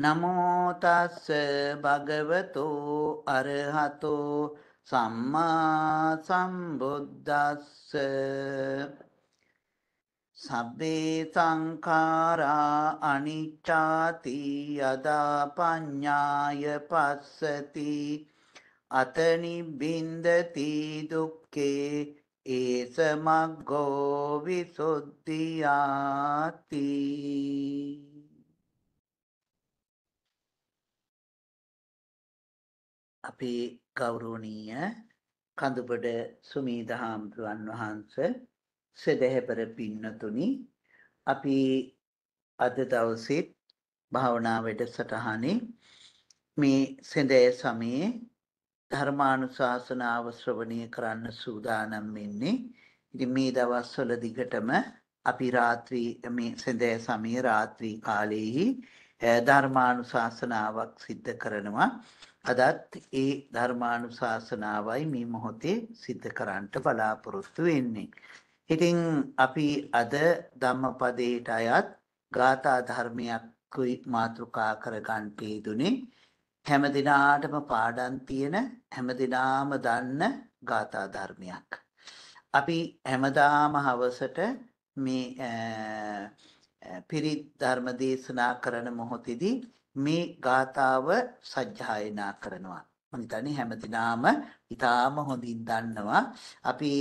නමෝ තස්ස භගවතු අරහතෝ සම්මා සම්බුද්දස්ස සබ්බේ සංඛාරා අනිච්ඡාති යදා පඤ්ඤාය පස්සති අතනි බින්දති දුක්ඛේ ඒස මග්ගෝ විසුද්ධියාති අපේ ගෞරෝණීය කඳුබඩ සුමීද හාමුදුරුවන් වහන්ස සෙදැහැපර පින්නතුනි අපි අද දවසෙත් භාවනා වැඩසටහනේ මේ සෙදෑ සමයේ ධර්මානුශාසනාව ශ්‍රවණය කරන්න සූදානම් වෙන්නේ. ඉතින් මේ දවස්වල දිගටම අපි රාත්‍රී මේ සෙදෑ සමයේ රාත්‍රී කාලයේහි ධර්මානුශාසනාවක් සිද්ධ කරනවා. අදත් ඒ ධර්මානුශාසනාවයි මේ මොහොතේ සිද්ධ කරන්නට බලාපොරොත්තු වෙන්නේ. ඉතින් අපි අද ධම්මපදයට අයත් ගාථා ධර්මයක් මාතෘකා කරගන්න පේදුනේ හැම දිනාටම පාඩම් තියෙන හැම දිනාම දන්න ගාථා ධර්මයක්. අපි හැමදාම හවසට මේ පිරිත් ධර්ම දේශනා කරන මොහොතේදී මේ ගාතාව සජ්ජායනා කරනවා. මම හිතන්නේ හැමදිනාම ඊටාම හොඳින් දන්නවා අපි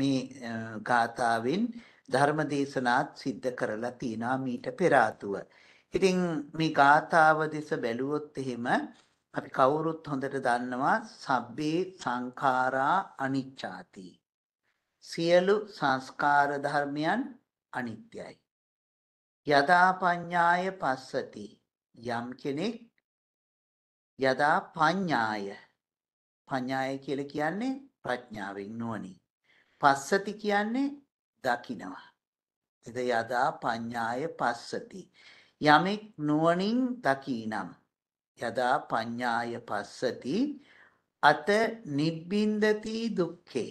මේ ගාතාවෙන් ධර්ම දේශනාත් සිද්ධ කරලා තිනා මීට පෙර ආතුව. ඉතින් මේ ගාතාව දෙස බැලුවොත් එහෙම අපි කවුරුත් හොඳට දන්නවා සබ්බේ සංඛාරා අනිච්චාති. සියලු සංස්කාර ධර්මයන් අනිත්‍යයි. යදා පඤ්ඤාය පස්සති. යම් කෙනෙක් යදා පඤ්ඤාය පඤ්ඤාය කියලා කියන්නේ ප්‍රඥාවෙන් නුවණින් පස්සති කියන්නේ දකිනවා එද යදා පඤ්ඤාය පස්සති යමෙක් නුවණින් දකිනම් යදා පඤ්ඤාය පස්සති අත නිබ්බින්දති දුක්ඛේ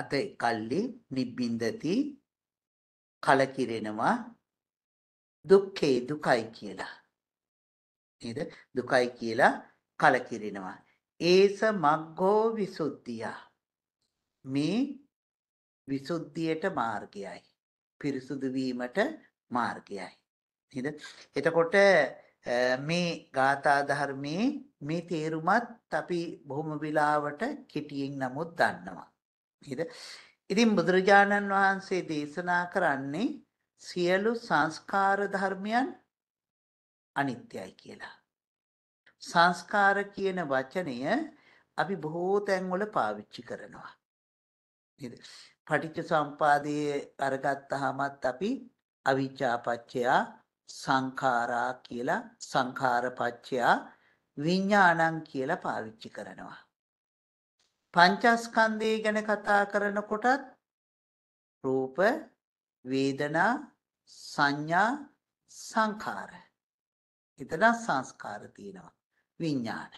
අත කල්ලි නිබ්බින්දති කලකිරෙනවා දුක්ඛේ දුකයි කියලා. නේද? දුකයි කියලා කලකිරිනවා. ඒස මග්ගෝ විසුද්ධිය. මේ විසුද්ධියට මාර්ගයයි. පිරිසුදු වීමට මාර්ගයයි. නේද? එතකොට මේ ගාථා ධර්මයේ මේ තේරුමත් අපි බොහොම විලාවට කෙටියෙන් නමුත් දන්නවා. නේද? ඉතින් බුදුරජාණන් වහන්සේ දේශනා කරන්නේ සියලු සංස්කාර ධර්මයන් අනිත්‍යයි කියලා. සංස්කාර කියන වචනය අපි බොහෝ තැන්වල පාවිච්චි කරනවා. නේද? පටිච්ච සම්පාදයේ අරගත්තහමත් අපි අවිචාපච්චයා සංඛාරා කියලා සංඛාරපච්චයා විඥානං කියලා පාවිච්චි කරනවා. පංචස්කන්ධය ගැන කතා කරනකොටත් රූප, වේදනා සංඥා සංඛාර. එතන සංස්කාර තියෙනවා. විඥාන.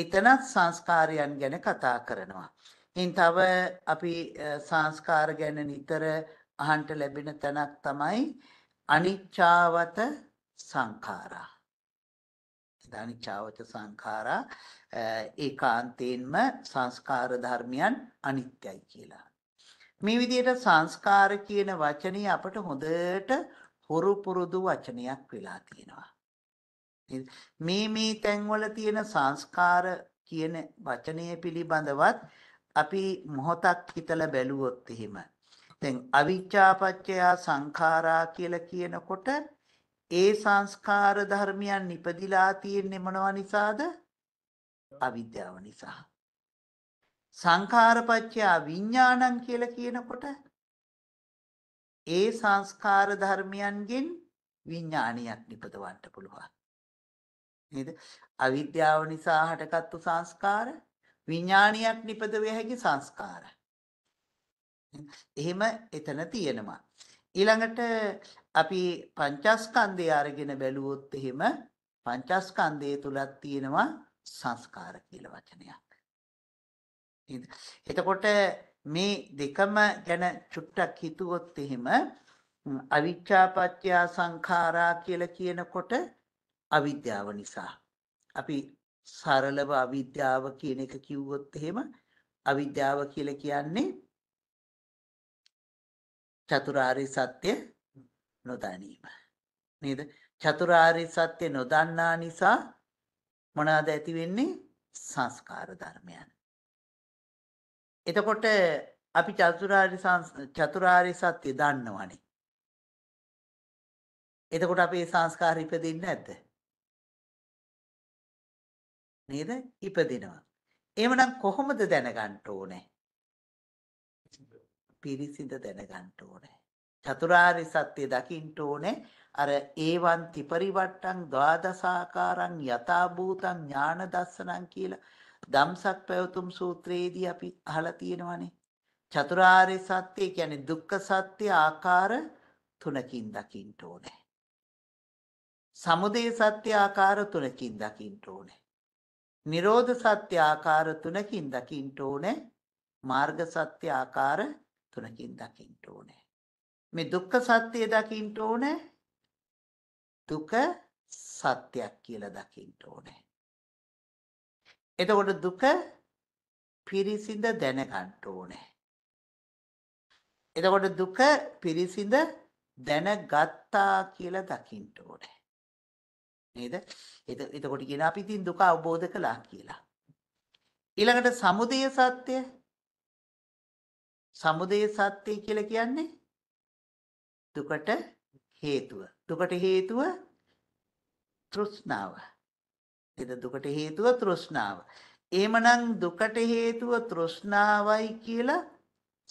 එතන සංස්කාරයන් ගැන කතා කරනවා. ඉන් තව අපි සංස්කාර ගැන නිතර අහන්ට ලැබෙන තැනක් තමයි අනිච්චාවත සංඛාරා. අනිච්චාවත සංඛාරා ඒකාන්තයෙන්ම සංස්කාර ධර්මයන් අනිත්‍යයි කියලා. මේ විදිහට සංස්කාර කියන වචනේ අපට හොඳට හොරු පුරුදු වචනයක් වෙලා තියෙනවා. මේ මේ තැන්වල තියෙන සංස්කාර කියන වචනය පිළිබඳවත් අපි මොහොතක් හිතලා බැලුවොත් එහෙම දැන් අවිචාපච්චය සංඛාරා කියලා කියනකොට ඒ සංස්කාර ධර්මයන් නිපදිලා තියෙන්නේ මොනවා නිසාද? අවිද්‍යාව නිසා. සංඛාරපච්චය විඥානං කියලා කියනකොට ඒ සංස්කාර ධර්මයන්ගෙන් විඥානියක් නිපදවන්න පුළුවන්. නේද? අවිද්‍යාව නිසා හටගත්තු සංස්කාර විඥානියක් නිපදවිය හැකි සංස්කාර. එහෙම එතන තියෙනවා. ඊළඟට අපි පංචස්කන්ධය අරගෙන බැලුවොත් එහෙම පංචස්කන්ධය තුලක් තියෙනවා සංස්කාර කියලා වචනයක්. එතකොට මේ දෙකම ගැන චුට්ටක් හිතුවොත් එහෙම අවිච්ඡාපච්චය සංඛාරා කියලා කියනකොට අවිද්‍යාව නිසා අපි සරලව අවිද්‍යාව කියන එක කිව්වොත් එහෙම අවිද්‍යාව කියලා කියන්නේ චතුරාර්ය සත්‍ය නොදැනීම නේද චතුරාර්ය සත්‍ය නොදන්නා නිසා මොනවාද ඇති වෙන්නේ සංස්කාර ධර්මයන් එතකොට අපි චතුරාර්ය චතුරාර්ය සත්‍ය දන්නවනේ. එතකොට අපේ සංස්කාර ඉපදෙන්නේ නැද්ද? නේද? ඉපදිනවා. එහෙමනම් කොහොමද දැනගන්න ඕනේ? පිරිසිඳ දැනගන්න ඕනේ. චතුරාර්ය සත්‍ය දකින්න ඕනේ. අර ඒවන් තිපරිවට්ටං ද්වාදසාකාරං යථාභූතං ඥාන දස්සනං කියලා දම්සක් පැවතුම් සූත්‍රයේදී අපි අහලා තියෙනවානේ. චතුරාර්ය සත්‍ය කියන්නේ දුක්ඛ සත්‍ය ආකාර තුනකින් දකින්න ඕනේ. සමුදය සත්‍ය ආකාර තුනකින් දකින්න ඕනේ. නිරෝධ සත්‍ය ආකාර තුනකින් දකින්න ඕනේ. මාර්ග සත්‍ය ආකාර තුනකින් දකින්න ඕනේ. මේ දුක්ඛ සත්‍ය දකින්න ඕනේ. දුක සත්‍යයක් කියලා දකින්න ඕනේ. එතකොට දුක පිරිසිඳ දැනගන්න ඕනේ. එතකොට දුක පිරිසිඳ දැනගත්තා කියලා දකින්න ඕනේ. නේද? එතකොට කියන අපි ඉතින් දුක අවබෝධ කළා කියලා. ඊළඟට සමුදය සත්‍ය සමුදය සත්‍ය කියලා කියන්නේ දුකට හේතුව. දුකට හේතුව තෘෂ්ණාව. එද දුකට හේතුව තෘෂ්ණාව. එහෙමනම් දුකට හේතුව තෘෂ්ණාවයි කියලා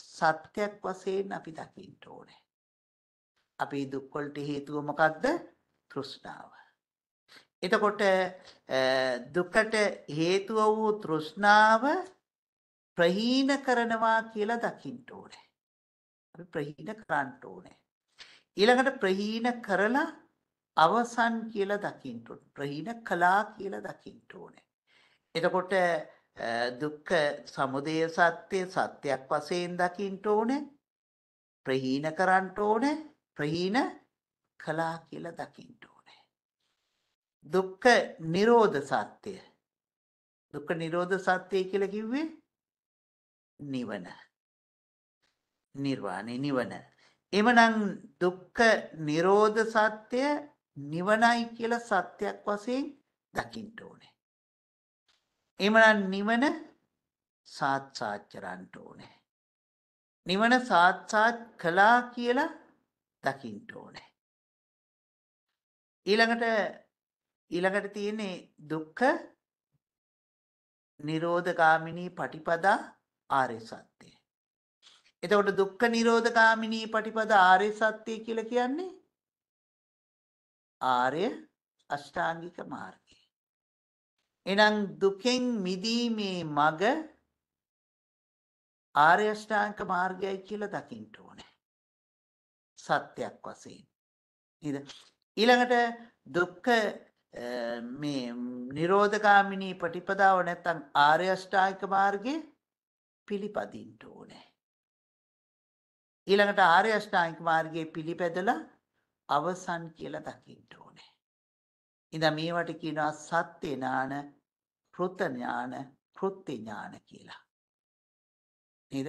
සත්‍යයක් වශයෙන් අපි දකින්න ඕනේ. අපේ දුක් වලට හේතුව මොකක්ද? තෘෂ්ණාව. එතකොට දුකට හේතුව වූ තෘෂ්ණාව ප්‍රහීන කරනවා කියලා දකින්න ඕනේ. අපි ප්‍රහීන කරන්න ඕනේ. ඊළඟට ප්‍රහීන කරලා අවසන් කියලා දකින්න ඕනේ. ප්‍රහීන කළා කියලා දකින්න ඕනේ. එතකොට දුක්ඛ සමුදය සත්‍ය සත්‍යක් වශයෙන් දකින්න ඕනේ. ප්‍රහීන කරන්න ඕනේ. ප්‍රහීන කළා කියලා දකින්න ඕනේ. දුක්ඛ නිරෝධ සත්‍ය. දුක්ඛ නිරෝධ සත්‍ය කියලා කිව්වේ නිවන. නිර්වාණය නිවන. එමනම් දුක්ඛ නිරෝධ සත්‍ය නිවනයි කියලා සත්‍යයක් වශයෙන් දකින්න ඕනේ. එහෙමනම් නිවන සාත්සාත්චරන්ට ඕනේ. නිවන සාත්සාත් කළා කියලා දකින්න ඕනේ. ඊළඟට ඊළඟට තියෙන්නේ දුක්ඛ නිරෝධගාමිනී පටිපදා ආර්ය සත්‍යය. එතකොට දුක්ඛ නිරෝධගාමිනී පටිපදා ආර්ය සත්‍යය කියලා කියන්නේ ආර්ය අෂ්ටාංගික මාර්ගය. එනම් දුකෙන් මිදීමේ මඟ ආර්ය අෂ්ටාංගික මාර්ගයයි කියලා දකින්න ඕනේ. සත්‍යයක් වශයෙන්. නේද? ඊළඟට දුක්ඛ මේ නිරෝධගාමිනී ප්‍රතිපදාව නැත්නම් ආර්ය අෂ්ටාංගික මාර්ගය පිළිපදින්න ඕනේ. ඊළඟට ආර්ය අෂ්ටාංගික මාර්ගයේ පිළිපැදලා අවසන් කියලා දකින්න ඕනේ. ඉඳ මේවට කියනවා සත්‍ය ඥාන, කෘත ඥාන, කෘත්‍ය ඥාන කියලා. නේද?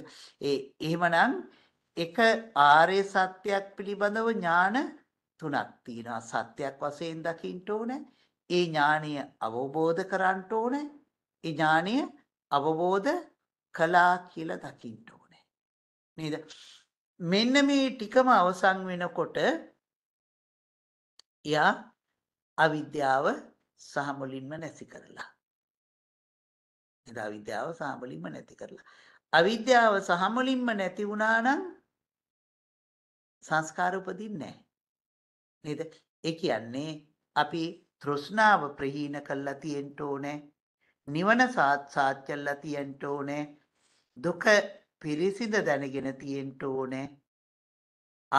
ඒ එහෙමනම් එක ආර්ය සත්‍යයක් පිළිබඳව ඥාන තුනක් තියෙනවා. සත්‍යයක් වශයෙන් දකින්න ඕනේ. ඒ ඥානය අවබෝධ කරගන්න ඕනේ. ඒ ඥානය අවබෝධ කළා කියලා දකින්න ඕනේ. නේද? මෙන්න මේ ටිකම අවසන් වෙනකොට එයා අවිද්‍යාව සහ මුලින්ම නැති කරලා. එදා අවිද්‍යාව සහ මුලින්ම නැති කරලා. අවිද්‍යාව සහ මුලින්ම නැති වුණා නම් සංස්කාර උපදින්නේ නැහැ. නේද? ඒ කියන්නේ අපි තෘෂ්ණාව ප්‍රහීන කළා තියෙන්න ඕනේ. නිවන සාත්සාත් කළා තියෙන්න ඕනේ. දුක පිරිසිඳ දැනගෙන තියෙන්න ඕනේ.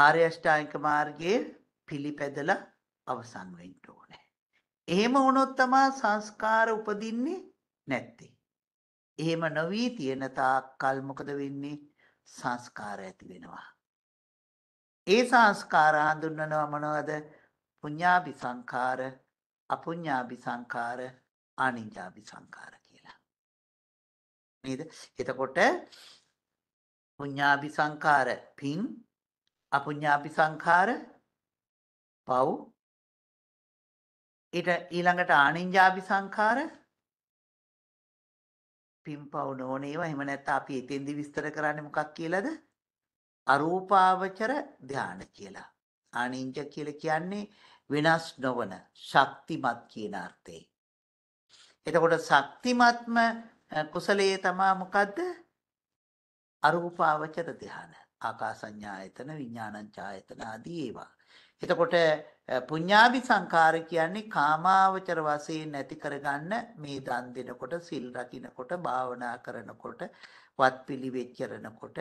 ආර්ය අෂ්ටාංගික මාර්ගයේ පිළිපැදලා අවසන් වෙන්න ඕනේ. එහෙම වුණොත් තමයි සංස්කාර උපදින්නේ නැත්තේ. එහෙම නොවි තියෙන තාක්කල් මොකද වෙන්නේ? සංස්කාර ඇති වෙනවා. ඒ සංස්කාර හඳුන්වනවා මොනවද? පුඤ්ඤාභි සංඛාර, අපුඤ්ඤාභි සංඛාර, අනිඤ්ඤාභි සංඛාර කියලා. නේද? එතකොට පුඤ්ඤාභි සංඛාර පින්, අපුඤ්ඤාභි සංඛාර පව් ඊට ඊළඟට ආනින්ජාභි සංඛාර පිම්පව් නොනේවා එහෙම නැත්නම් අපි එතෙන්දි විස්තර කරන්නේ මොකක් කියලාද අරූපාවචර ධානය කියලා ආනින්ජ කියලා කියන්නේ වෙනස් නොවන ශක්තිමත් කියන අර්ථේ එතකොට ශක්තිමත්ම කුසලයේ තමා මොකද්ද අරූපාවචර ධානය ආකාසඤ්ඤායතන විඥානං ඡායතන ආදී ඒවා එතකොට පුඤ්ඤාභි සංඛාර කියන්නේ කාමාවචර වශයෙන් නැති කරගන්න මේ දන් දෙනකොට සිල් රකින්නකොට භාවනා කරනකොට වත්පිළිවෙත් කරනකොට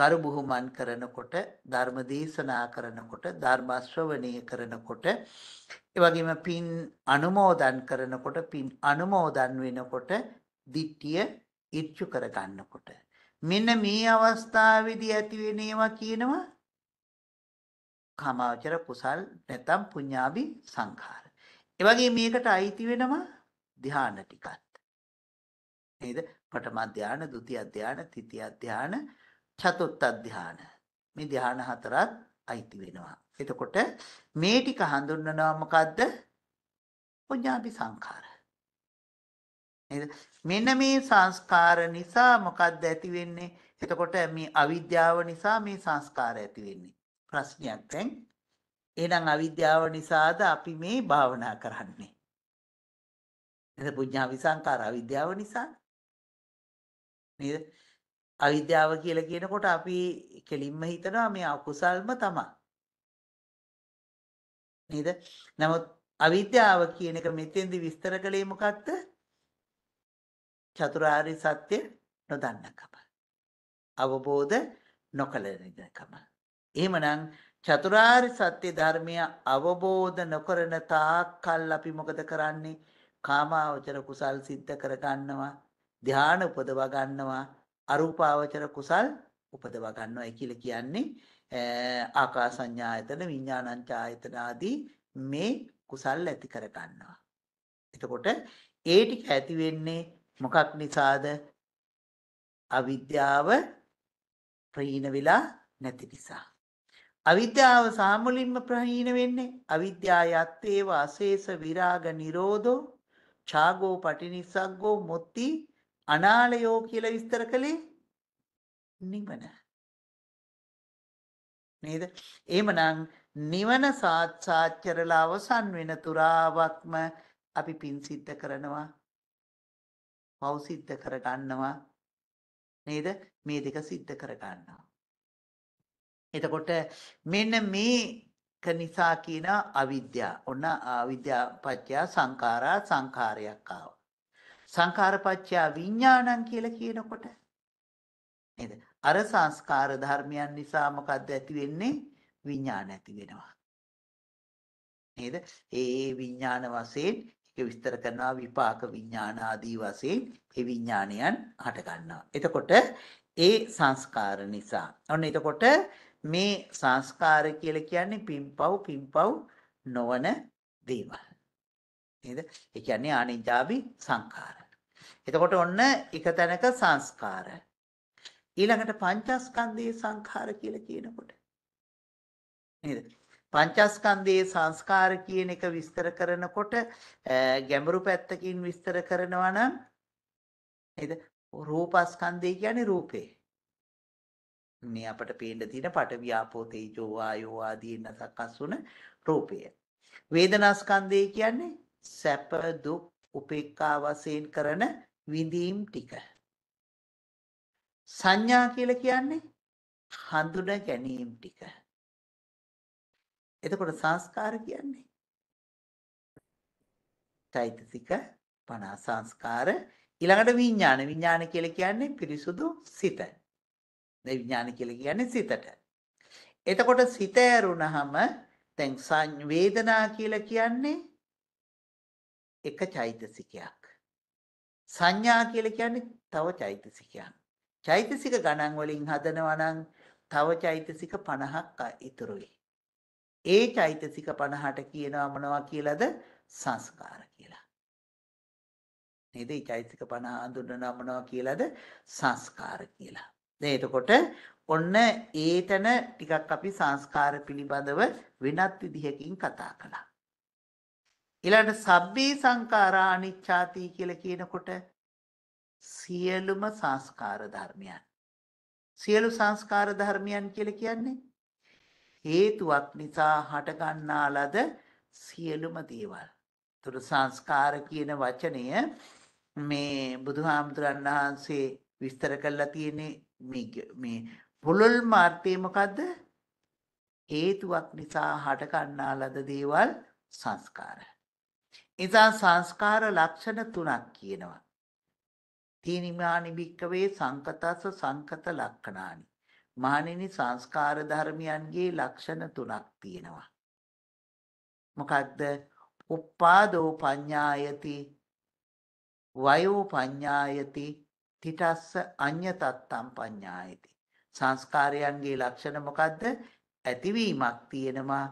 ගරු බුහුමන් කරනකොට ධර්ම දේශනා කරනකොට ධර්ම ශ්‍රවණය කරනකොට ඒ වගේම පින් අනුමෝදන් කරනකොට පින් අනුමෝදන් වෙනකොට ditthිය ඉච්ඡු කරගන්නකොට මෙන්න මේ අවස්ථාවේදී ඇති වෙනේවා කියනවා කමාවචර කුසල් නැත්නම් පුඤ්ඤාභි සංඛාර. ඒ වගේ මේකට අයිති වෙනවා ධ්‍යාන ටිකත්. නේද? පඨම ධ්‍යාන, ဒုတိ ය ධ්‍යාන, තৃতীয় ධ්‍යාන, චතුත්ථ ධ්‍යාන. මේ ධ්‍යාන හතරත් අයිති වෙනවා. එතකොට මේ ටික හඳුන්වනවා මොකද්ද? පුඤ්ඤාභි සංඛාර. නේද? මෙන්න මේ සංස්කාර නිසා මොකද්ද ඇති වෙන්නේ? එතකොට මේ අවිද්‍යාව නිසා මේ සංස්කාර ඇති වෙන්නේ. ප්‍රශ්නයක් දැන් එහෙනම් අවිද්‍යාව නිසාද අපි මේ භාවනා කරන්නේ නේද පුඤ්ඤා විසංකාර අවිද්‍යාව නිසා නේද අවිද්‍යාව කියලා කියනකොට අපි කෙලින්ම හිතනවා මේ අකුසල්ම තමයි නේද නමුත් අවිද්‍යාව කියන එක මෙතෙන්දි විස්තර කළේ මොකක්ද චතුරාර්ය සත්‍ය නොදන්නකම අවබෝධ නොකළ නිකම එහෙමනම් චතුරාර්ය සත්‍ය ධර්මය අවබෝධ නොකරන තාක්කල් අපි මොකද කරන්නේ? කාමාවචර කුසල් සිද්ධ කර ගන්නවා, ධාන උපදවා ගන්නවා, අරූපාවචර කුසල් උපදවා ගන්නවායි කියලා කියන්නේ ආකාසඤ්ඤායතන, විඥානඤ්ඤායතන ආදී මේ කුසල් ඇති කර ගන්නවා. එතකොට ඒ ටික ඇති වෙන්නේ මොකක් නිසාද? අවිද්‍යාව ප්‍රීණ වෙලා නැති නිසා. අවිද්‍යාව සාමුලින්ම ප්‍රහීන වෙන්නේ අවිද්‍යාව යත්තේව අශේෂ විරාග නිරෝධෝ ඡාගෝ පටිනිස්සග්ගෝ මොත්ති අනාලයෝ කියලා විස්තර කළේ නිවන නේද එහෙමනම් නිවන සාත්සාත් කරලා අවසන් වෙන තුරාවක්ම අපි පින් සිද්ධ කරනවා පව් සිද්ධ කර ගන්නවා නේද මේ දෙක සිද්ධ කර ගන්නවා එතකොට මෙන්න මේක නිසා කියන අවිද්‍යාව. ඔන්න අවිද්‍යාව පත්‍ය සංඛාරා සංඛාරයක් ආවා. සංඛාර පත්‍ය විඥානං කියලා කියනකොට නේද? අර සංස්කාර ධර්මයන් නිසා මොකද්ද ඇති වෙන්නේ? විඥාන ඇති වෙනවා. නේද? ඒ විඥාන වශයෙන් ඒක විස්තර කරනවා විපාක විඥාන ආදී වශයෙන් ඒ විඥානයන් හට ගන්නවා. එතකොට ඒ සංස්කාර නිසා. ඔන්න එතකොට මේ සංස්කාර කියලා කියන්නේ පිම්පව් පිම්පව් නොවන දේවල්. නේද? ඒ කියන්නේ ආනිජාබි සංඛාර. එතකොට ඔන්න එක තැනක සංස්කාර. ඊළඟට පංචස්කන්ධයේ සංඛාර කියලා කියනකොට. නේද? පංචස්කන්ධයේ සංස්කාර කියන එක විස්තර කරනකොට ගැඹුරු පැත්තකින් විස්තර කරනවා නම් නේද? රූපස්කන්ධය කියන්නේ රූපේ. මේ අපට පේන්න තියෙන පඨවි ආපෝ තේජෝ වායෝ ආදී නැසකස් වුණ රූපය. වේදනා ස්කන්ධය කියන්නේ සැප දුක් උපේක්ඛා වශයෙන් කරන විඳීම් ටික. සංඥා කියලා කියන්නේ හඳුනා ගැනීම ටික. එතකොට සංස්කාර කියන්නේ චෛතසික 50 සංස්කාර ඊළඟට විඥාන විඥාන කියලා කියන්නේ පිරිසුදු සිත. දැන් විඥාන කියලා කියන්නේ සිතට. එතකොට සිත ඇරුණාම දැන් සංවේදනා කියලා කියන්නේ එක චෛතසිකයක්. සංඥා කියලා කියන්නේ තව චෛතසිකයක්. චෛතසික ගණන් වලින් හදනවා නම් තව චෛතසික 50ක් ඉතුරුයි. ඒ චෛතසික 50ට කියනවා මොනවා කියලාද? සංස්කාර කියලා. නේද? ඒ චෛතසික 50 හඳුන්වනවා මොනවා කියලාද? සංස්කාර කියලා. දැන් එතකොට ඔන්න ඒතන ටිකක් අපි සංස්කාර පිළිබඳව වෙනත් විදිහකින් කතා කළා. ඊළඟට සබ්බේ සංඛාරා අනිච්ඡාති කියලා කියනකොට සියලුම සංස්කාර ධර්මයන් සියලු සංස්කාර ධර්මයන් කියලා කියන්නේ හේතුවක් නිසා හටගන්නා ලද සියලුම දේවල්. ඒතර සංස්කාර කියන වචනය මේ බුදුහාමුදුරන් වහන්සේ විස්තර කරලා තියෙන්නේ මේ මේ පොළොල් මාර්ථය මොකද්ද? හේතුවක් නිසා හට ගන්නා ලද දේවල් සංස්කාර. එදා සංස්කාර ලක්ෂණ තුනක් කියනවා. තීනිමානි භික්කවේ සංකතස සංකත ලක්ෂණානි. මානිනි සංස්කාර ධර්මයන්ගේ ලක්ෂණ තුනක් තියෙනවා. මොකක්ද? උප්පාදෝ පඤ්ඤායති වයෝ පඤ්ඤායති තිටස්ස අඤ්‍යතත්තම් පඤ්ඤායති. සංස්කාරයන්ගේ ලක්ෂණ මොකද්ද? ඇතිවීමක් තියෙනවා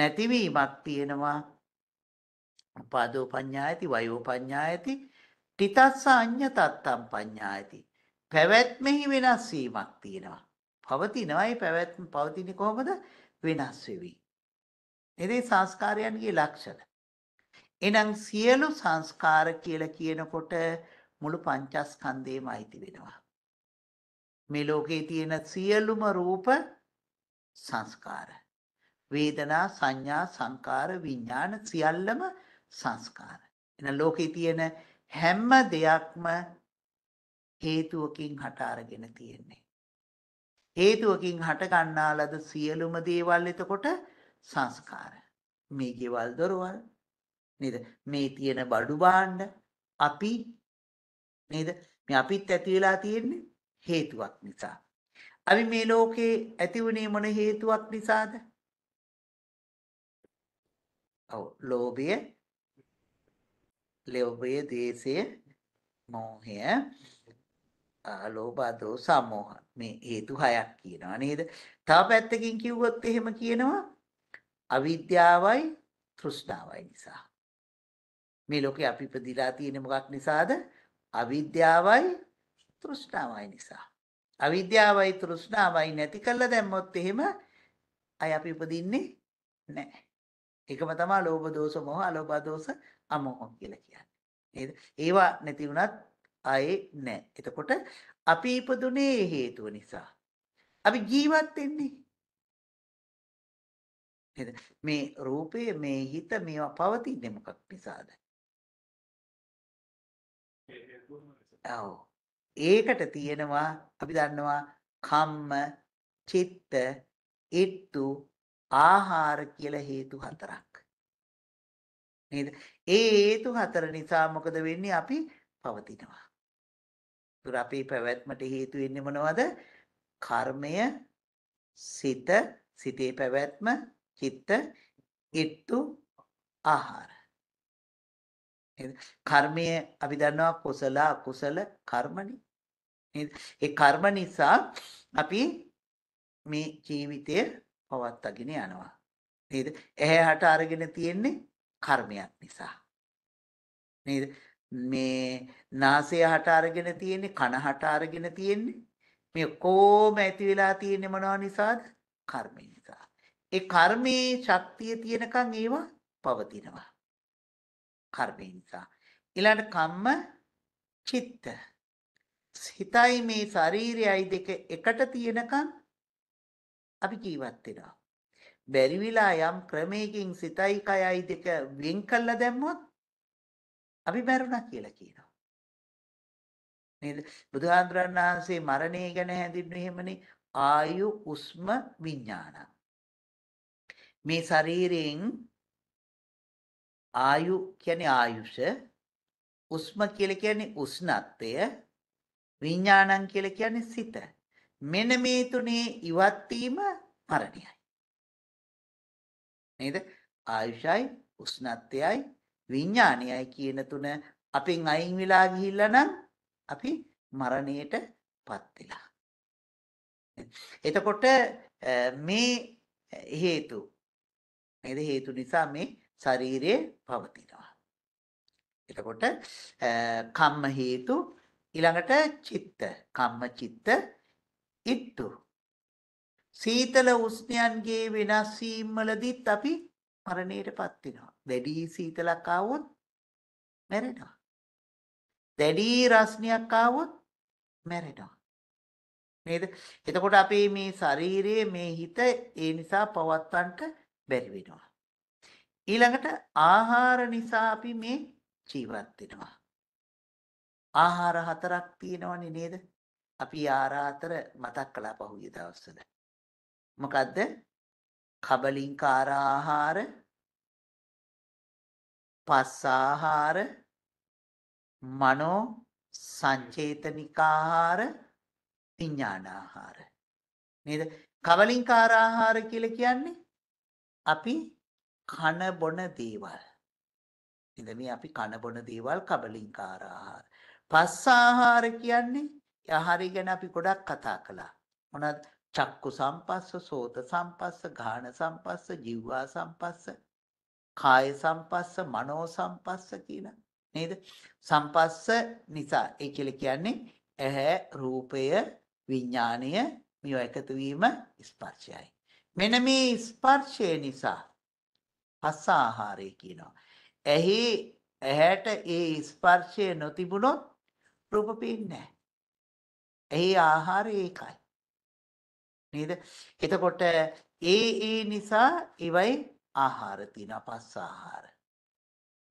නැතිවීමක් තියෙනවා. උපාදෝ පඤ්ඤායති වයෝ පඤ්ඤායති තිතස්ස අඤ්‍යතත්තම් පඤ්ඤායති. පැවැත්මෙහි වෙනස් වීමක් තියෙනවා. පවතිනවායි පැවැත්ම පවතින්නේ කොහොමද? වෙනස් වෙවි. එදේ සංස්කාරයන්ගේ ලක්ෂණ. එනම් සියලු සංස්කාර කියලා කියනකොට මුළු පංචස්කන්ධේම අයිති වෙනවා. මේ ලෝකේ තියෙන සියලුම රූප සංස්කාර. වේදනා, සංඥා, සංකාර, විඥාන සියල්ලම සංස්කාර. එන ලෝකේ තියෙන හැම දෙයක්ම හේතුවකින් හට අරගෙන තියෙන්නේ. හේතුවකින් හට ගන්නාලද සියලුම දේවල් එතකොට සංස්කාර. මේ ගෙවල් දොරවල් නේද? මේ තියෙන බඩු භාණ්ඩ අපි නේද? මේ අපිත් ඇති වෙලා තියෙන්නේ හේතුවක් නිසා. අපි මේ ලෝකේ ඇති වුණේ මොන හේතුවක් නිසාද? ඔව් ලෝභය, ලෝභය, ද්වේෂය, මෝහය, අලෝභ, දෝස, මෝහ මේ හේතු හයක් කියනවා නේද? තව පැත්තකින් කිව්වොත් එහෙම කියනවා අවිද්‍යාවයි තෘෂ්ණාවයි නිසා. මේ ලෝකේ අපි ඉපදිලා තියෙන්නේ මොකක් නිසාද? අවිද්‍යාවයි තෘෂ්ණාවයි නිසා. අවිද්‍යාවයි තෘෂ්ණාවයි නැති කළා දැම්මොත් එහෙම අය අපි උපදින්නේ නැහැ. ඒකම තමයි ලෝභ දෝෂ මොහ අලෝභ දෝෂ අමෝහ කියලා කියන්නේ. නේද? ඒවා නැති වුණත් ආයේ නැහැ. එතකොට අපි ඉපදුනේ හේතුව නිසා. අපි ජීවත් වෙන්නේ. නේද? මේ රූපය මේ හිත මේවා පවතින්නේ මොකක් නිසාද? ඔව්. ඒකට තියෙනවා අපි දන්නවා කම්ම, චිත්ත, ඉත්තු, ආහාර කියලා හේතු හතරක්. නේද? ඒ හේතු හතර නිසා මොකද වෙන්නේ අපි පවතිනවා. ඒතර අපේ පැවැත්මට හේතු වෙන්නේ මොනවද? කර්මය, සිත, සිතේ පැවැත්ම, චිත්ත, ඊත්තු, ආහාර. නේද? කර්මය අපි දන්නවා කුසල අකුසල කර්මනේ. නේද? ඒ කර්ම නිසා අපි මේ ජීවිතය පවත්වාගෙන යනවා. නේද? ඇහැට අරගෙන තියෙන්නේ කර්මයක් නිසා. නේද? මේ නාසය හට අරගෙන තියෙන්නේ කන හට අරගෙන තියෙන්නේ මේ කොහොම ඇති වෙලා තියෙන්නේ මොනවා නිසාද? කර්මය නිසා. ඒ කර්මයේ ශක්තිය තියෙනකන් ඒවා පවතිනවා. කර්මේනිකා. ඊළඟ කම්ම චිත්ත. හිතයි මේ ශරීරයයි දෙක එකට තියෙනකන් අපි ජීවත් වෙනවා. බැරි විලා යම් ක්‍රමයකින් සිතයි කයයි දෙක වෙන් කළා දැම්මොත් අපි මැරුණා කියලා කියනවා. නේද? බුදුහාඳුරන් වහන්සේ මරණය ගැන හැඳින්වෙන්නේ එහෙමනේ ආයු උස්ම විඥාන. මේ ශරීරයෙන් ආයු කියන්නේ ආයුෂ උස්ම කියලා කියන්නේ උෂ්ණත්වය විඥානං කියලා කියන්නේ සිත මෙන්න මේ තුනේ ඉවත් වීම මරණයයි නේද ආයුෂයි උෂ්ණත්වයයි විඥානයයි කියන තුන අපෙන් අයින් වෙලා ගිහිල්ලා නම් අපි මරණයටපත් වෙලා එතකොට මේ හේතු නේද හේතු නිසා මේ ශරීරයේ පවතිනවා. එතකොට කම්ම හේතු ඊළඟට චිත්ත කම්ම චිත්ත ඉත්තු සීතල උෂ්ණයන්ගේ වෙනස් වීම වලදීත් අපි මරණයටපත් වෙනවා. දැඩි සීතලක් ආවොත් මැරෙනවා. දැඩි රස්නියක් ආවොත් මැරෙනවා. නේද? එතකොට අපේ මේ ශරීරයේ මේ හිත ඒ නිසා පවත්වන්නට බැරි වෙනවා. ඊළඟට ආහාර නිසා අපි මේ ජීවත් වෙනවා. ආහාර හතරක් තියෙනවනේ නේද? අපි ආහාර හතර මතක් කළා පහුගිය දවස්වල. මොකද්ද? කබලින්කාර ආහාර, පස් ආහාර, මනෝ සංචේතනික ආහාර, විඥාන ආහාර. නේද? කබලින්කාර ආහාර කියලා කියන්නේ අපි කන බොන දේවල්. එද මේ අපි කන බොන දේවල් කබලින්කාර ආහාර. පස්ස ආහාර කියන්නේ ආහාරය ගැන අපි ගොඩක් කතා කළා. මොනවාද? චක්කු සම්පස්ස, සෝත සම්පස්ස, ඝාන සම්පස්ස, ජීවා සම්පස්ස, කාය සම්පස්ස, මනෝ සම්පස්ස කියන නේද? සම්පස්ස නිසා ඒ කියලා කියන්නේ ඇහැ, රූපය, විඥාණය මේවා එකතු වීම ස්පර්ශයයි. මෙන්න මේ ස්පර්ශය නිසා පස්ස ආහාරය කියනවා. ඇහි ඇහැට ඒ ස්පර්ශය නොතිබුණොත් රූප පේන්නේ නැහැ. ඇහි ආහාරය ඒකයි. නේද? එතකොට ඒ ඒ නිසා ඒවයි ආහාර තියෙනවා පස්ස ආහාර.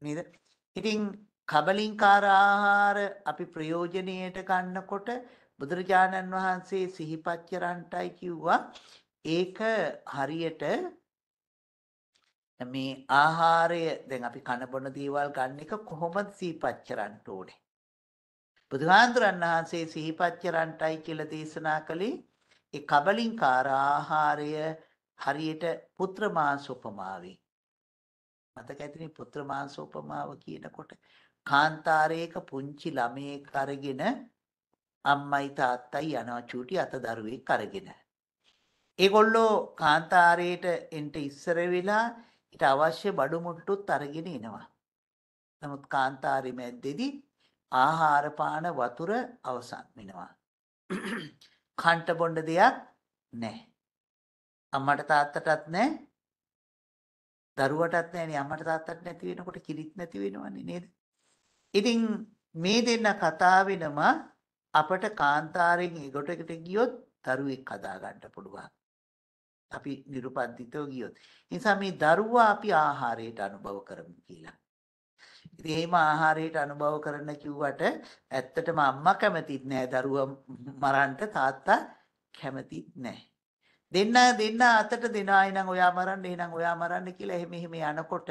නේද? ඉතින් කබලින්කාර ආහාර අපි ප්‍රයෝජනීයට ගන්නකොට බුදුරජාණන් වහන්සේ සිහිපත් කරන්ටයි කිව්වා ඒක හරියට මේ ආහාරය දැන් අපි කන බොන දේවල් ගන්න එක කොහොමද සිහිපත් කරන්න ඕනේ? බුදුහාඳුරන් වහන්සේ සිහිපත් කරන්ටයි කියලා දේශනා කළේ ඒ කබලින්කාර ආහාරය හරියට පුත්‍ර මාංශ උපමාවේ. මතක ඇතිනේ පුත්‍ර මාංශ උපමාව කියනකොට කාන්තාරයක පුංචි ළමයෙක් අරගෙන අම්මයි තාත්තයි යනවා චූටි අත දරුවෙක් අරගෙන. ඒගොල්ලෝ කාන්තාරයට එන්ට ඉස්සර වෙලා ඊට අවශ්‍ය බඩු මුට්ටුත් අරගෙන එනවා. නමුත් කාන්තාරි මැද්දේදී ආහාර පාන වතුර අවසන් වෙනවා. කන්ට බොන්න දෙයක් නැහැ. අම්මට තාත්තටත් නැහැ. දරුවටත් නැහැනේ අම්මට තාත්තට නැති වෙනකොට කිරිත් නැති වෙනවනේ නේද? ඉතින් මේ දෙන්න කතා වෙනම අපට කාන්තාරෙන් එගොටකට ගියොත් දරුවෙක් හදා ගන්න පුළුවන්. අපි නිර්පද්ධිතව ගියොත්. නිසා මේ දරුවා අපි ආහාරයට අනුභව කරමු කියලා. ඉතින් එහෙම ආහාරයට අනුභව කරන්න කිව්වට ඇත්තටම අම්මා කැමතිත් නෑ දරුවා මරන්න තාත්තා කැමතිත් නෑ. දෙන්න දෙන්න අතට දෙනායි නම් ඔයා මරන්න එහෙනම් ඔයා මරන්න කියලා එහෙම එහෙම යනකොට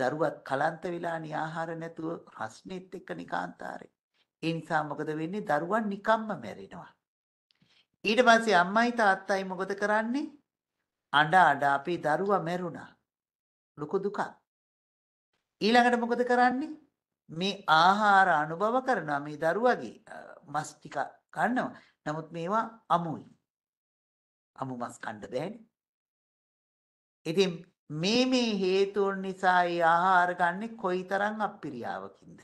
දරුවත් කලන්ත වෙලානි ආහාර නැතුව රස්නෙත් එක්ක නිකාන්තාරේ. ඒ නිසා මොකද වෙන්නේ දරුවන් නිකම්ම මැරෙනවා. ඊට පස්සේ අම්මයි තාත්තයි මොකද කරන්නේ? අඬ අඬ අපේ දරුවා මැරුණා. ලොකු දුකක්. ඊළඟට මොකද කරන්නේ? මේ ආහාර අනුභව කරනවා මේ දරුවගේ මස් ටික ගන්නවා. නමුත් මේවා අමුයි. අමු මස් කන්න බෑනේ. ඉතින් මේ මේ හේතුන් නිසා ඒ ආහාර ගන්න කොයිතරම් අපිරියාවකින්ද?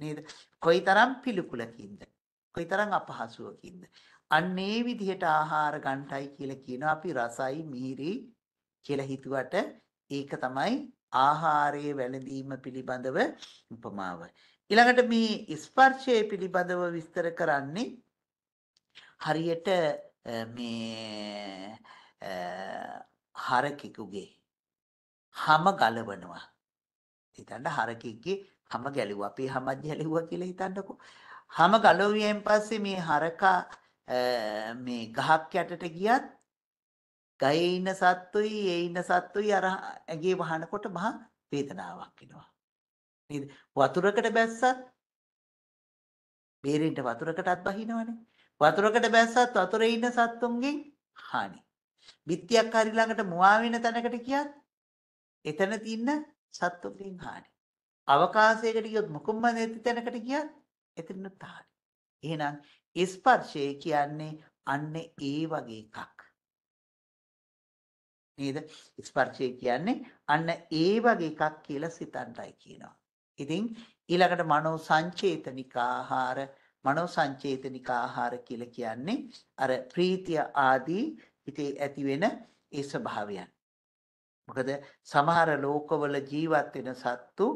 නේද? කොයිතරම් පිළිකුලකින්ද? කොයිතරම් අපහසුවකින්ද? අන්න ඒ විදිහට ආහාර ගන්ටයි කියලා කියනවා අපි රසයි මිහිරි කියලා හිතුවට ඒක තමයි ආහාරයේ වැළඳීම පිළිබඳව උපමාව. ඊළඟට මේ ස්පර්ශය පිළිබඳව විස්තර කරන්නේ හරියට මේ හරකෙකුගේ හැම ගලවනවා. හිතන්න හරකෙක්ගේ හැම ගැලුවා. අපි හැමත් ගැලුවා කියලා හිතන්නකෝ. හැම ගලවුවෙන් පස්සේ මේ හරකා මේ ගහක් යටට ගියත් ගහේ ඉන්න සත්තුයි ඒ ඉන්න සත්තුයි අර ඇඟේ වහනකොට මහා වේදනාවක් එනවා නේද වතුරකට බැස්සත් බේරෙන්න වතුරකටත් බහිනවනේ වතුරකට බැස්සත් වතුරේ ඉන්න සත්තුන්ගෙන් හානි බිත්තියක් හරි ළඟට මුවා වෙන තැනකට ගියත් එතන තියෙන සත්තුන්ගෙන් හානි අවකාශයකට ගියොත් මුකුම්ම නැති තැනකට ගියත් එතනත් හානි එහෙනම් ස්පර්ශය කියන්නේ අන්න ඒ වගේ එකක්. නේද? ස්පර්ශය කියන්නේ අන්න ඒ වගේ එකක් කියලා සිතන්නයි කියනවා. ඉතින් ඊළඟට මනෝ සංචේතනික ආහාර මනෝ සංචේතනික ආහාර කියලා කියන්නේ අර ප්‍රීතිය ආදී හිතේ ඇති වෙන ඒ ස්වභාවයන්. මොකද සමහර ලෝකවල ජීවත් වෙන සත්තු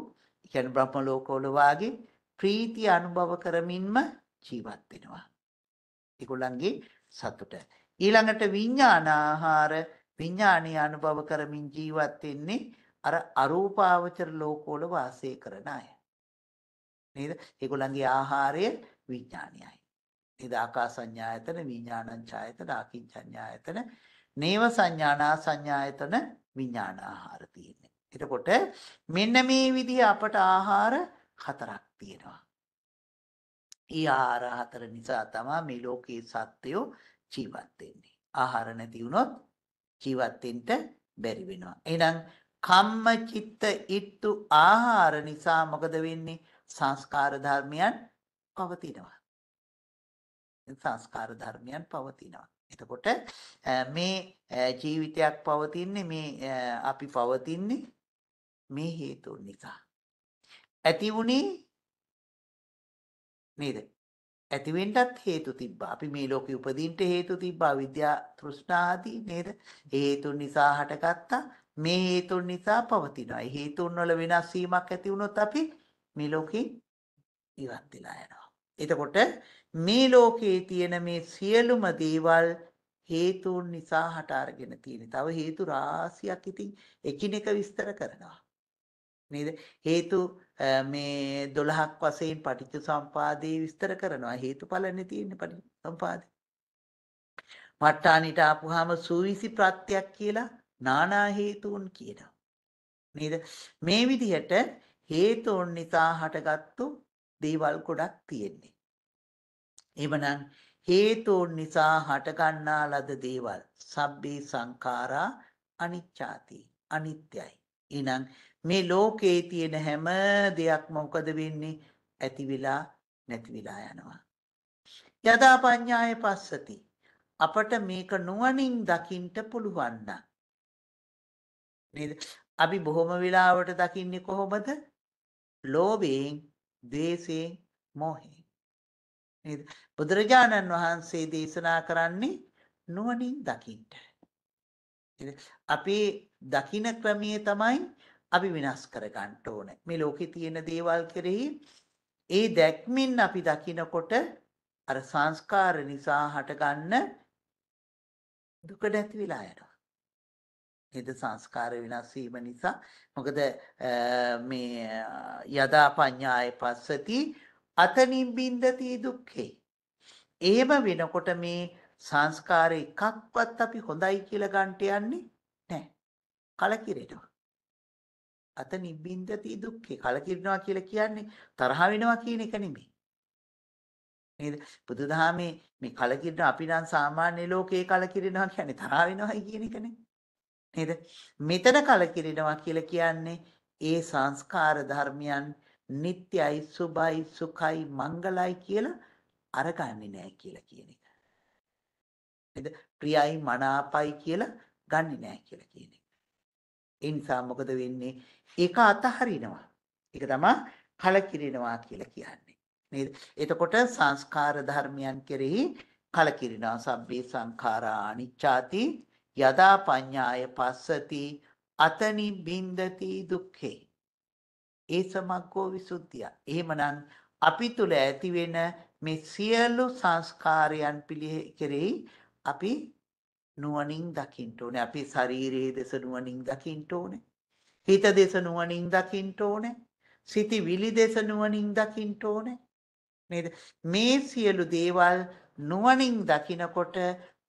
කියන්නේ බ්‍රහ්ම ලෝකවල වාගේ ප්‍රීතිය අනුභව කරමින්ම ජීවත් වෙනවා. ඒගොල්ලන්ගේ සතුට. ඊළඟට විඥානාහාර විඥානීය අනුභව කරමින් ජීවත් වෙන්නේ අර අරූපාවචර ලෝකවල වාසය කරන අය. නේද? ඒගොල්ලන්ගේ ආහාරය විඥානීයයි. නේද? ආකාසඤ්ඤායතන, විඥානංචායතන, ආකින්චඤ්ඤායතන, නේව සංඥානා සංඥායතන විඥානාහාර තියෙන්නේ. එතකොට මෙන්න මේ විදිහ අපට ආහාර හතරක් තියෙනවා. ඒ ආහාර හතර නිසා තමයි මේ ලෝකයේ සත්වයෝ ජීවත් වෙන්නේ. ආහාර නැති වුණොත් ජීවත් වෙන්න බැරි වෙනවා. එහෙනම් කම්ම චිත්ත ඉට්ටු ආහාර නිසා මොකද වෙන්නේ? සංස්කාර ධර්මයන් පවතිනවා. සංස්කාර ධර්මයන් පවතිනවා. එතකොට මේ ජීවිතයක් පවතින්නේ මේ අපි පවතින්නේ මේ හේතුන් නිසා. ඇති වුණේ නේද? ඇතිවෙන්නත් හේතු තිබ්බා. අපි මේ ලෝකෙ උපදින්නට හේතු තිබ්බා. විද්‍යා තෘෂ්ණාදී නේද? හේතුන් නිසා හටගත්තා. මේ හේතුන් නිසා පවතිනවා. හේතුන් වල වෙනස් වීමක් ඇති වුණොත් අපි මේ ලෝකෙ ඉවත් වෙලා යනවා. එතකොට මේ ලෝකයේ තියෙන මේ සියලුම දේවල් හේතුන් නිසා හට අරගෙන තියෙන. තව හේතු රාශියක් ඉතින් එකිනෙක විස්තර කරනවා. නේද හේතු මේ 12ක් වශයෙන් පටිච්ච සම්පාදේ විස්තර කරනවා හේතුඵලනේ තියෙන්නේ පටිච්ච සම්පාදේ ම ဋ ාණිට ආපුවාම සූවිසි ප්‍රත්‍යක් කියලා නානා හේතුන් කියනවා නේද මේ විදිහට හේතුන් නිසා හටගත්තු දේවල් ගොඩක් තියෙන්නේ එහෙමනම් හේතුන් නිසා හටගන්නා ලද දේවල් සබ්බේ සංඛාරා අනිච්ඡාති අනිත්‍යයි එහෙනම් මේ ලෝකේ තියෙන හැම දෙයක්ම මොකද වෙන්නේ? ඇති වෙලා නැති වෙලා යනවා. යදා පඤ්ඤාය පස්සති. අපට මේක නුවණින් දකින්න පුළුවන් නම් නේද? අපි බොහොම වෙලාවට දකින්නේ කොහොමද? ලෝභයෙන්, ද්වේෂයෙන්, මෝහයෙන්. නේද? බුදුරජාණන් වහන්සේ දේශනා කරන්නේ නුවණින් දකින්න. අපේ දකින ක්‍රමයේ තමයි අපි විනාශ කර ගන්න ඕනේ. මේ ලෝකේ තියෙන දේවල් කෙරෙහි ඒ දැක්මින් අපි දකිනකොට අර සංස්කාර නිසා හටගන්න දුක නැති වෙලා යනවා. හේද සංස්කාර විනාශ වීම නිසා මොකද මේ යදා පඤ්ඤාය පස්සති අතනින් බින්දති දුක්ඛේ. එහෙම වෙනකොට මේ සංස්කාර එකක්වත් අපි හොඳයි කියලා ගන්නට යන්නේ නැහැ. කලකිරෙනවා. අත නිබ්බින්දති දුක්ඛේ කලකිරෙනවා කියලා කියන්නේ තරහ වෙනවා කියන එක නෙමෙයි. නේද? බුදුදහමේ මේ කලකිරෙන අපි නම් සාමාන්‍ය ලෝකේ කලකිරෙනවා කියන්නේ තරහ වෙනවයි කියන එකනේ. නේද? මෙතන කලකිරෙනවා කියලා කියන්නේ ඒ සංස්කාර ධර්මයන් නිට්ටයයි සුභයි සුඛයි මංගලයි කියලා අරගන්නේ නැහැ කියලා කියන එක. නේද? ප්‍රියයි මනාපයි කියලා ගන්නෙ නෑ කියලා කියන එක. ඒ නිසා මොකද වෙන්නේ? ඒක අතහරිනවා. ඒක තමයි කලකිරිනවා කියලා කියන්නේ. නේද? එතකොට සංස්කාර ධර්මයන් කෙරෙහි කලකිරිනවා. සබ්බේ සංඛාරා අනිච්ඡාති යදා පඤ්ඤාය පස්සති අතනි බින්දති දුක්ඛේ. ඒ සමග්ගෝ විසුද්ධිය. එහෙමනම් අපි තුල ඇති වෙන මේ සියලු සංස්කාරයන් පිළිහෙ කෙරෙහි අපි නුවණින් දකින්න ඕනේ. අපි ශරීරයේ දෙස නුවණින් දකින්න ඕනේ. හිත දෙස නුවණින් දකින්න ඕනේ. සිටි විලි දෙස නුවණින් දකින්න ඕනේ. නේද? මේ සියලු දේවල් නුවණින් දකිනකොට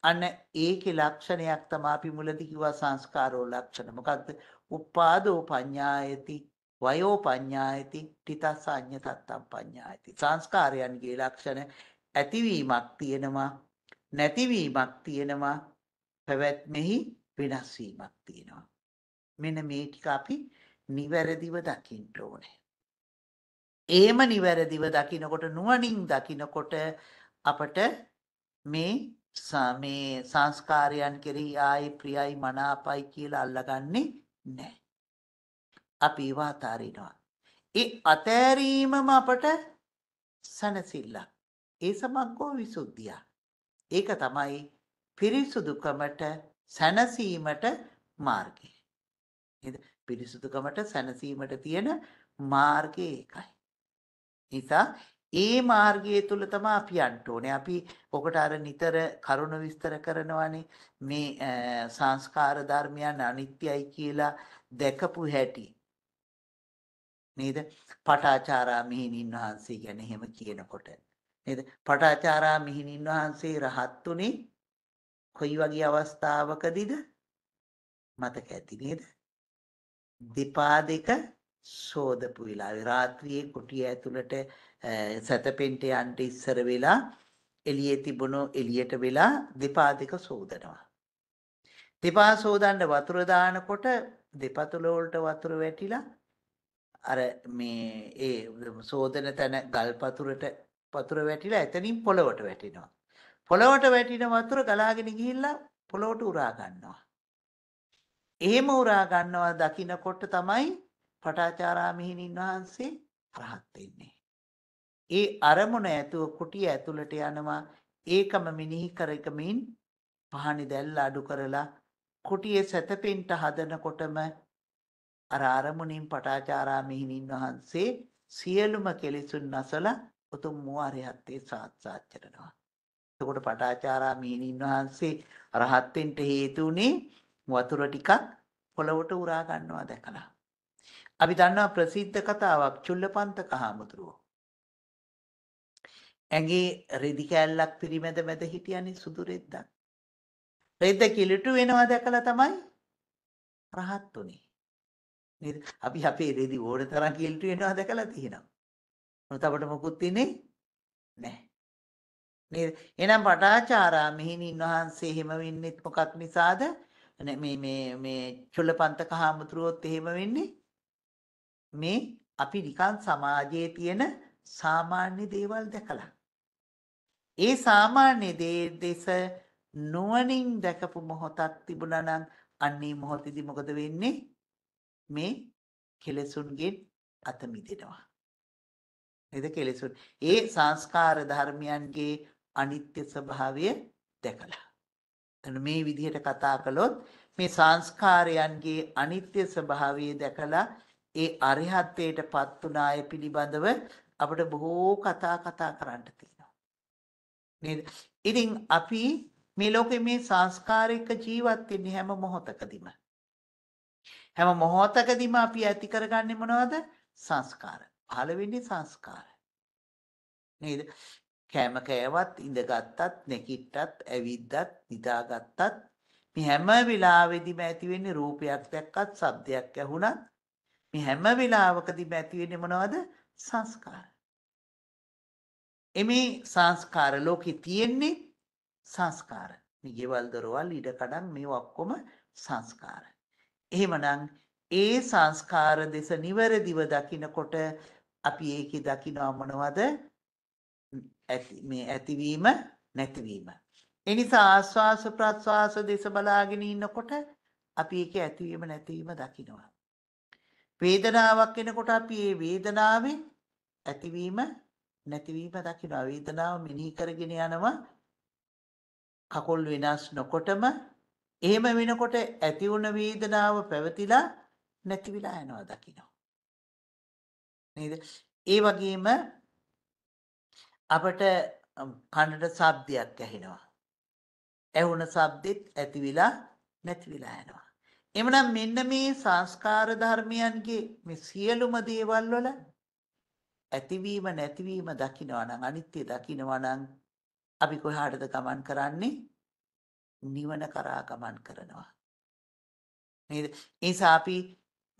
අන ඒකේ ලක්ෂණයක් තමයි අපි මුලදී කිව්වා සංස්කාරෝ ලක්ෂණ. මොකක්ද? උපාදෝ පඤ්ඤායති වයෝ පඤ්ඤායති තිතසඤ්ඤ තත්තම් පඤ්ඤායති. සංස්කාරයන්ගේ ලක්ෂණ ඇතිවීමක් තියෙනවා නැතිවීමක් තියෙනවා පැවැත්මෙහි වෙනස් වීමක් තියෙනවා මෙන්න මේ ටික අපි නිවැරදිව දකින්න ඕනේ එහෙම නිවැරදිව දකිනකොට නුවණින් දකිනකොට අපට මේ මේ සංස්කාරයන් කෙරෙහි ආයි ප්‍රියයි මනාපයි කියලා අල්ලගන්නේ නැහැ. අපි ඒවා අතාරිනවා. ඒ අතෑරීමම අපට සනසිල්ල. ඒ සමග්ගෝ විසුද්ධියක්. ඒක තමයි පිරිසුදුකමට සැනසීමට මාර්ගය. නේද? පිරිසුදුකමට සැනසීමට තියෙන මාර්ගය ඒකයි. නිසා ඒ මාර්ගය තුල තමයි අපි යන්න ඕනේ. අපි ඔකට අර නිතර කරුණ විස්තර කරනවානේ මේ සංස්කාර ධර්මයන් අනිත්‍යයි කියලා දැකපු හැටි. නේද? පටාචාරා මෙහෙණින් වහන්සේ ගැන එහෙම කියනකොට. නේද? පටාචාරා මිහිණින් වහන්සේ රහත් උනේ කොයි වගේ අවස්ථාවකදීද? මතක ඇති නේද? දෙපා දෙක සෝදපු වෙලාවේ රාත්‍රියේ කුටිය ඇතුළට සැතපෙන්ට යන්න ඉස්සර වෙලා එළියේ තිබුණු එළියට වෙලා දෙපා දෙක සෝදනවා. දෙපා සෝදන්න වතුර දානකොට දෙපතුල වලට වතුර වැටිලා අර මේ ඒ සෝදන තැන ගල්පතුරට වතුර වැටිලා එතනින් පොළවට වැටෙනවා. පොළවට වැටින වතුර ගලාගෙන ගිහිල්ලා පොළොවට උරා ගන්නවා. එහෙම උරා ගන්නවා දකින්නකොට තමයි පටාචාරා මිහිණින් වහන්සේ රහත් වෙන්නේ. ඒ අරමුණ ඇතුව කුටිය ඇතුළට යනවා ඒකම මිනිහි කරකමින් පහනි දැල්ල අඩු කරලා කුටියේ සැතපෙන්ට හදනකොටම අර අරමුණින් පටාචාරා මිහිණින් වහන්සේ සියලුම කෙලෙසුන් නැසලා උතුම් වූ අරහත්ත්වේ සාක්ෂාත් කරනවා. එතකොට පටාචාරා මීනින් වහන්සේ අරහත් වෙන්න හේතු උනේ වතුර ටිකක් පොළවට උරා ගන්නවා දැකලා. අපි දන්නවා ප්‍රසිද්ධ කතාවක් චුල්ලපන්තක හාමුදුරුවෝ. ඇඟේ රෙදි කෑල්ලක් පිරිමැද මැද හිටියනි සුදු රෙද්දක්. රෙද්ද කිලුටු වෙනවා දැකලා තමයි රහත් උනේ. නේද? අපි අපේ රෙදි ඕන තරම් කිලුටු වෙනවා දැකලා තියෙනවා. උනත් අපට මොකුත් ඉන්නේ නැහැ. නේද? එහෙනම් පටාචාරා මෙහිණින් වහන්සේ හිම වෙන්නෙත් මොකක් නිසාද? මේ මේ මේ චුල්ලපන්තක හාමුදුරුවොත් එහෙම වෙන්නේ මේ අපි නිකන් සමාජයේ තියෙන සාමාන්‍ය දේවල් දැකලා. ඒ සාමාන්‍ය දේ දෙස නුවණින් දැකපු මොහොතක් තිබුණා නම් අන්නේ මොහොතේදී මොකද වෙන්නේ? මේ කෙලෙසුන්ගෙන් අත මිදෙනවා. නේද කෙලෙසුන් ඒ සංස්කාර ධර්මයන්ගේ අනිත්‍ය ස්වභාවය දැකලා එතන මේ විදිහට කතා කළොත් මේ සංස්කාරයන්ගේ අනිත්‍ය ස්වභාවය දැකලා ඒ අරිහත්ත්වයටපත් උන අය පිළිබඳව අපිට බොහෝ කතා කතා කරන්න තියෙනවා නේද ඉතින් අපි මේ ලෝකේ මේ සංස්කාරික ජීවත් වෙන්නේ හැම මොහොතකදීම හැම මොහොතකදීම අපි ඇති කරගන්නේ මොනවද සංස්කාර පළවෙනි සංස්කාරය. නේද? කෑම කෑවත් ඉඳගත්තත් නැගිට්ටත් ඇවිද්දත් නිදාගත්තත් මේ හැම වෙලාවෙදිම ඇති වෙන්නේ රූපයක් දැක්කත් ශබ්දයක් ඇහුණත් මේ හැම වෙලාවකදීම ඇති වෙන්නේ මොනවද? සංස්කාර. එමේ සංස්කාර ලෝකේ තියෙන්නේ සංස්කාර. මේ ගෙවල් දොරවල් ඉඩ කඩන් මේ ඔක්කොම සංස්කාර. එහෙමනම් ඒ සංස්කාර දෙස නිවැරදිව දකිනකොට අපි ඒකේ දකිනවා මොනවද? මේ ඇතිවීම නැතිවීම. ඒ නිසා ආස්වාස ප්‍රස්වාස දෙස බලාගෙන ඉන්නකොට අපි ඒකේ ඇතිවීම නැතිවීම දකිනවා. වේදනාවක් එනකොට අපි ඒ වේදනාවේ ඇතිවීම නැතිවීම දකිනවා. වේදනාව මෙනෙහි කරගෙන යනවා. කකුල් වෙනස් නොකොටම එහෙම වෙනකොට ඇති වුණ වේදනාව පැවතිලා නැති වෙලා යනවා දකිනවා. නේද? ඒ වගේම අපට කනට ශබ්දයක් ඇහෙනවා. ඇහුණ ශබ්දෙත් ඇතිවිලා නැතිවිලා යනවා. එමනම් මෙන්න මේ සංස්කාර ධර්මයන්ගේ මේ සියලුම දේවල් වල ඇතිවීම නැතිවීම දකිනවා නම් අනිත්‍ය දකිනවා නම් අපි කොහාටද ගමන් කරන්නේ? නිවන කරා ගමන් කරනවා. නේද? ඒ නිසා අපි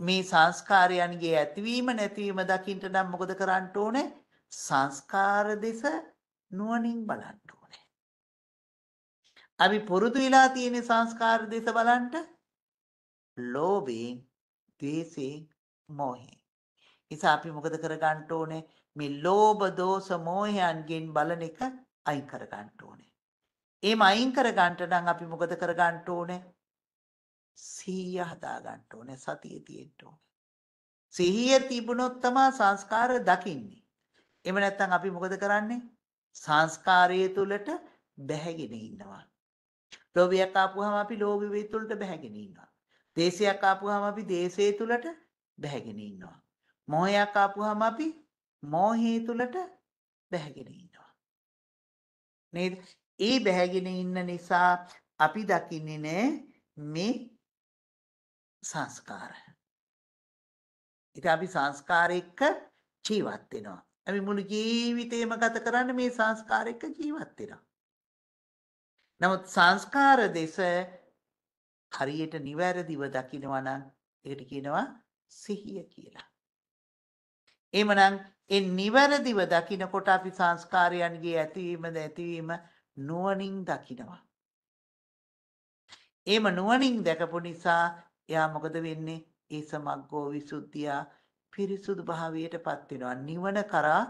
මේ සංස්කාරයන්ගේ ඇතිවීම නැතිවීම දකින්න නම් මොකද කරන්න ඕනේ? සංස්කාර දෙස නුවණින් බලන්න ඕනේ. අපි පුරුදු වෙලා තියෙන සංස්කාර දෙස බලන්න ලෝභයෙන්, ද්වේෂයෙන්, මෝහයෙන්. ඉතින් අපි මොකද කරගන්න ඕනේ? මේ ලෝභ, දෝෂ, මෝහයන්ගෙන් බලන එක අයින් කරගන්න ඕනේ. එහෙම අයින් කරගන්න නම් අපි මොකද කරගන්න ඕනේ? සිහිය හදා ගන්න ඕනේ සතිය තියෙන්න ඕනේ. සිහිය තිබුණොත් තමයි සංස්කාර දකින්නේ. එහෙම නැත්නම් අපි මොකද කරන්නේ? සංස්කාරයේ තුලට බැහැගෙන ඉන්නවා. ලෝභයක් ආපුවාම අපි ලෝභ වේ තුලට බැහැගෙන ඉන්නවා. දේශයක් ආපුවාම අපි දේශයේ තුලට බැහැගෙන ඉන්නවා. මෝහයක් ආපුවාම අපි මෝහයේ තුලට බැහැගෙන ඉන්නවා. නේද? ඒ බැහැගෙන ඉන්න නිසා අපි දකින්නේ නෑ මේ සංස්කාර. ඉතින් අපි සංස්කාර එක්ක ජීවත් වෙනවා. අපි මුළු ජීවිතේම ගත කරන්නේ මේ සංස්කාර එක්ක ජීවත් වෙනවා. නමුත් සංස්කාර දෙස හරියට නිවැරදිව දකිනවා නම් ඒකට කියනවා සිහිය කියලා. එහෙමනම් ඒ නිවැරදිව දකිනකොට අපි සංස්කාරයන්ගේ ඇතිවීම නැතිවීම නුවණින් දකිනවා. එහෙම නුවණින් දැකපු නිසා එයා මොකද වෙන්නේ? ඒ සමග්ගෝ විසුද්ධිය පිරිසුදු භාවයටපත් වෙනවා. නිවන කරා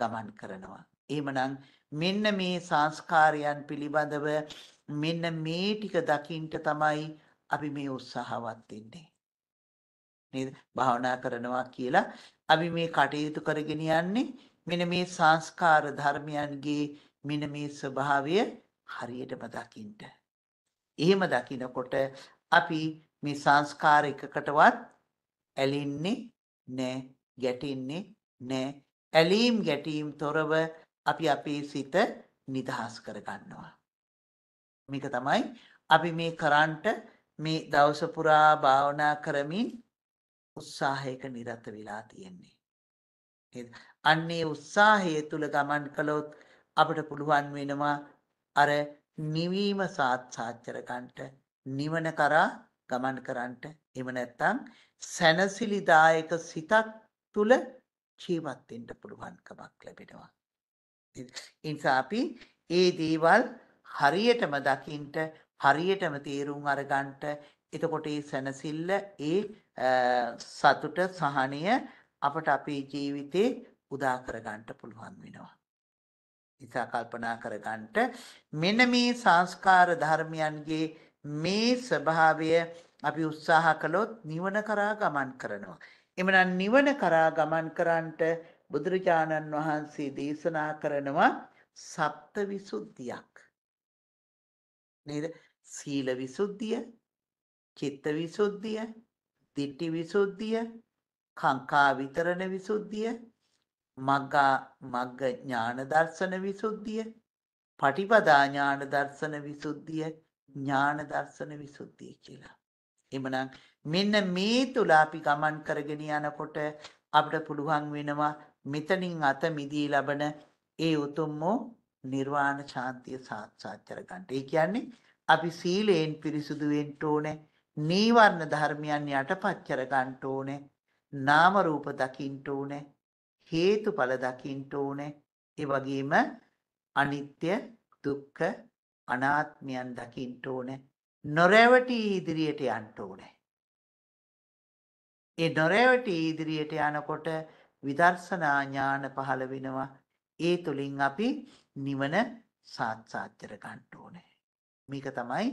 ගමන් කරනවා. එහෙමනම් මෙන්න මේ සංස්කාරයන් පිළිබඳව මෙන්න මේ ටික දකින්න තමයි අපි මේ උත්සාහවත් වෙන්නේ. නේද? භාවනා කරනවා කියලා අපි මේ කටයුතු කරගෙන යන්නේ මෙන්න මේ සංස්කාර ධර්මයන්ගේ මෙන්න මේ ස්වභාවය හරියටම දකින්න. එහෙම දකිනකොට අපි මේ සංස්කාර එකකටවත් ඇලින්නේ නෑ ගැටින්නේ නෑ ඇලීම් ගැටීම් තොරව අපි අපේ සිත නිදහස් කරගන්නවා. මේක තමයි අපි මේ කරන්ට මේ දවස පුරා භාවනා කරමින් උත්සාහයක නිරත වෙලා තියෙන්නේ. අන්නේ උත්සාහය තුළ ගමන් කළොත් අපට පුළුවන් වෙනවා අර නිවීම සාත්සාචරකන්ට නිවන කරා ගමන් කරන්නට එහෙම නැත්නම් සැනසිලිදායක සිතක් තුල ජීවත් වෙන්න පුළුවන්කමක් ලැබෙනවා. ඉන්සා අපි ඒ දේවල් හරියටම දකින්ට හරියටම තේරුම් අරගන්නට එතකොට ඒ සැනසille ඒ සතුට සහනය අපට අපේ ජීවිතේ උදා කරගන්න පුළුවන් වෙනවා. ඉතින් කල්පනා කරගන්නට මෙන්න මේ සංස්කාර ධර්මයන්ගේ මේ ස්වභාවය අපි උත්සාහ කළොත් නිවන කරා ගමන් කරනවා. එමනම් නිවන කරා ගමන් කරන්නට බුදුරජාණන් වහන්සේ දේශනා කරනවා සප්ත විසුද්ධියක්. නේද? සීල විසුද්ධිය, චිත්ත විසුද්ධිය, ditthi විසුද්ධිය, කාංකා විතරණ විසුද්ධිය, මග්ගා මග්ග ඥාන දර්ශන විසුද්ධිය, පටිපදා ඥාන දර්ශන විසුද්ධිය ඥාන දර්ශන විසුද්ධිය කියලා. එමනම් මෙන්න මේ තුල අපි ගමන් කරගෙන යනකොට අපිට පුළුවන් වෙනවා මෙතනින් අත මිදී ලබන ඒ උතුම්ම නිර්වාණ ශාන්තිය සාක්ෂාත් කරගන්න. ඒ කියන්නේ අපි සීලයෙන් පිරිසුදු වෙන්න ඕනේ. නීවරණ ධර්මයන් යටපත් කරගන්න ඕනේ. නාම රූප දකින්න ඕනේ. හේතුඵල දකින්න ඕනේ. ඒ වගේම අනිත්‍ය දුක්ඛ අනාත්මයන් දකින්න ඕනේ. නොරැවටි ඉදිරියට යන්න ඕනේ. ඒ නොරැවටි ඉදිරියට යනකොට විදර්ශනා ඥාන පහළ වෙනවා. ඒ තුලින් අපි නිවන සාත්සාත්‍යර ගන්න ඕනේ. මේක තමයි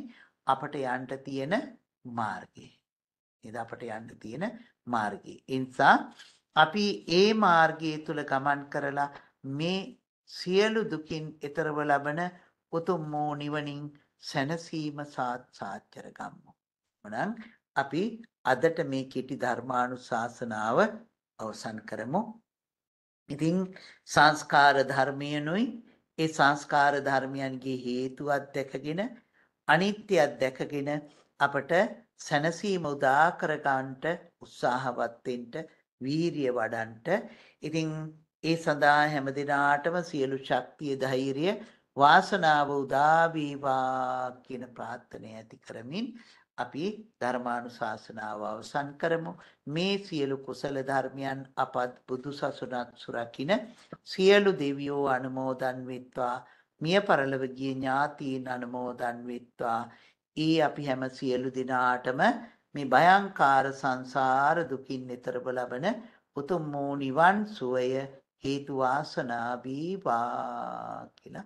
අපට යන්න තියෙන මාර්ගය. එද අපට යන්න තියෙන මාර්ගය. ඒ නිසා අපි ඒ මාර්ගය තුල ගමන් කරලා මේ සියලු දුකින් ඈතරව ලබන උතුම් වූ නිවනින් සැනසීම සාත් සාචර ගම්මු. මොනම් අපි අදට මේ කෙටි ධර්මානුශාසනාව අවසන් කරමු. ඉතින් සංස්කාර ධර්මයනුයි ඒ සංස්කාර ධර්මයන්ගේ හේතුවත් දැකගෙන අනිත්‍යත් දැකගෙන අපට සැනසීම උදා කරගන්නට උත්සාහවත් වෙන්න වීරිය වඩන්ට ඉතින් ඒ සඳහා හැම දිනාටම සියලු ශක්තිය ධෛර්යය වාසනාව උදා වේවා කියන ප්‍රාර්ථනය ඇති කරමින් අපි ධර්මානුශාසනාව අවසන් කරමු මේ සියලු කුසල ධර්මයන් අපත් බුදු සසුනත් සුරකින්න සියලු දෙවියෝ අනුමෝදන් වෙත්වා මිය පරලොව ගිය ඥාතීන් අනුමෝදන් වෙත්වා ඒ අපි හැම සියලු දිනාටම මේ භයංකාර සංසාර දුකින් නිතරම ලබන උතුම් වූ නිවන් සුවය හේතු වාසනා වේවා කියලා